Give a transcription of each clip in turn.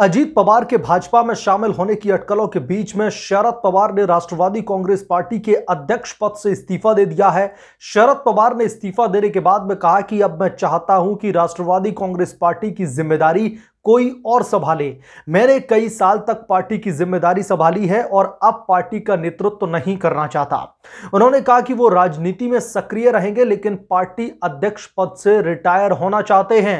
अजीत पवार के भाजपा में शामिल होने की अटकलों के बीच में शरद पवार ने राष्ट्रवादी कांग्रेस पार्टी के अध्यक्ष पद से इस्तीफा दे दिया है शरद पवार ने इस्तीफा देने के बाद में कहा कि अब मैं चाहता हूं कि राष्ट्रवादी कांग्रेस पार्टी की जिम्मेदारी कोई और संभाले मैंने कई साल तक पार्टी की जिम्मेदारी संभाली है और अब पार्टी का नेतृत्व तो नहीं करना चाहता उन्होंने कहा कि वो राजनीति में सक्रिय रहेंगे लेकिन पार्टी अध्यक्ष पद से रिटायर होना चाहते हैं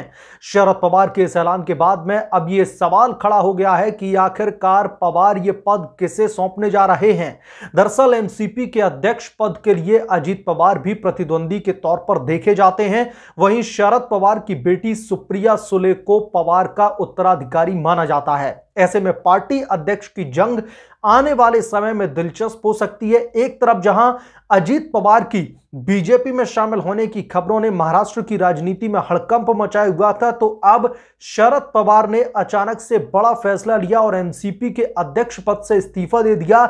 शरद पवार के इस ऐलान के बाद में अब ये सवाल खड़ा हो गया है कि आखिरकार पवार ये पद किसे सौंपने जा रहे हैं दरअसल एनसीपी के अध्यक्ष पद के लिए अजीत पवार भी प्रतिद्वंदी के तौर पर देखे जाते हैं वहीं शरद पवार की बेटी सुप्रिया सुले को पवार का उत्तराधिकारी माना जाता है ऐसे में पार्टी अध्यक्ष की जंग आने वाले समय में दिलचस्प हो सकती है एक तरफ जहां अजीत पवार की बीजेपी में शामिल होने की खबरों ने महाराष्ट्र की राजनीति में हड़कंप मचाया हुआ था तो अब शरद पवार ने अचानक से बड़ा फैसला लिया और एनसीपी के अध्यक्ष पद से इस्तीफा दे दिया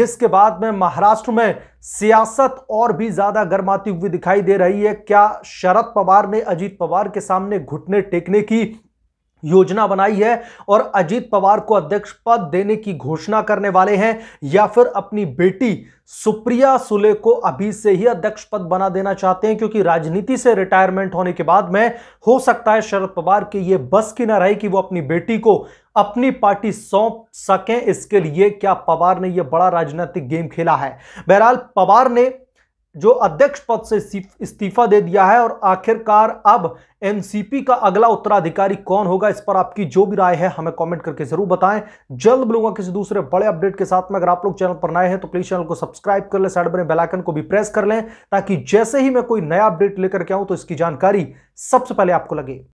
जिसके बाद में महाराष्ट्र में सियासत और भी ज्यादा गर्माती हुई दिखाई दे रही है क्या शरद पवार ने अजीत पवार के सामने घुटने टेकने की योजना बनाई है और अजीत पवार को अध्यक्ष पद देने की घोषणा करने वाले हैं या फिर अपनी बेटी सुप्रिया सुले को अभी से ही अध्यक्ष पद बना देना चाहते हैं क्योंकि राजनीति से रिटायरमेंट होने के बाद में हो सकता है शरद पवार की ये बस की ना रहे कि वो अपनी बेटी को अपनी पार्टी सौंप सकें इसके लिए क्या पवार ने यह बड़ा राजनीतिक गेम खेला है बहरहाल पवार ने जो अध्यक्ष पद से इस्तीफा दे दिया है और आखिरकार अब एनसीपी का अगला उत्तराधिकारी कौन होगा इस पर आपकी जो भी राय है हमें कमेंट करके जरूर बताएं जल्द मिलूंगा किसी दूसरे बड़े अपडेट के साथ में अगर आप लोग चैनल पर नए हैं तो प्लीज चैनल को सब्सक्राइब कर लें साइड बने बेलाइकन को भी प्रेस कर लें ताकि जैसे ही मैं कोई नया अपडेट लेकर के आऊं तो इसकी जानकारी सबसे पहले आपको लगे